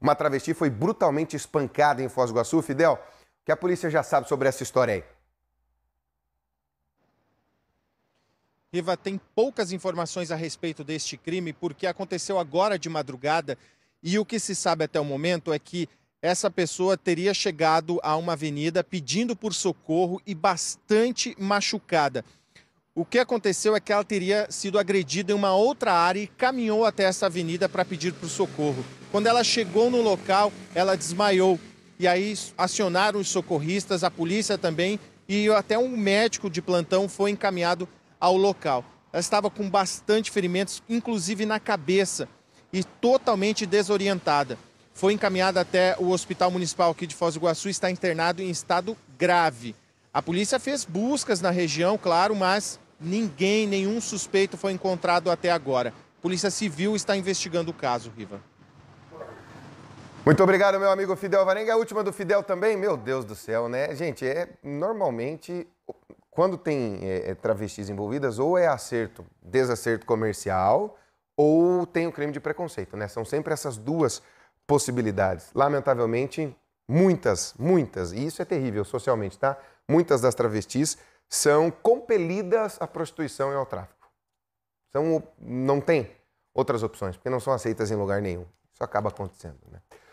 Uma travesti foi brutalmente espancada em Foz do Iguaçu. Fidel, o que a polícia já sabe sobre essa história aí? Riva, tem poucas informações a respeito deste crime, porque aconteceu agora de madrugada e o que se sabe até o momento é que essa pessoa teria chegado a uma avenida pedindo por socorro e bastante machucada. O que aconteceu é que ela teria sido agredida em uma outra área e caminhou até essa avenida para pedir para o socorro. Quando ela chegou no local, ela desmaiou. E aí acionaram os socorristas, a polícia também, e até um médico de plantão foi encaminhado ao local. Ela estava com bastante ferimentos, inclusive na cabeça, e totalmente desorientada. Foi encaminhada até o Hospital Municipal aqui de Foz do Iguaçu, está internado em estado grave. A polícia fez buscas na região, claro, mas ninguém, nenhum suspeito foi encontrado até agora. Polícia Civil está investigando o caso, Riva. Muito obrigado, meu amigo Fidel Varenga. A última do Fidel também, meu Deus do céu, né? Gente, é normalmente quando tem é, é travestis envolvidas, ou é acerto, desacerto comercial, ou tem o crime de preconceito, né? São sempre essas duas possibilidades. Lamentavelmente, muitas, muitas, e isso é terrível socialmente, tá? Muitas das travestis são compelidas à prostituição e ao tráfico. São, não tem outras opções, porque não são aceitas em lugar nenhum. Isso acaba acontecendo. Né?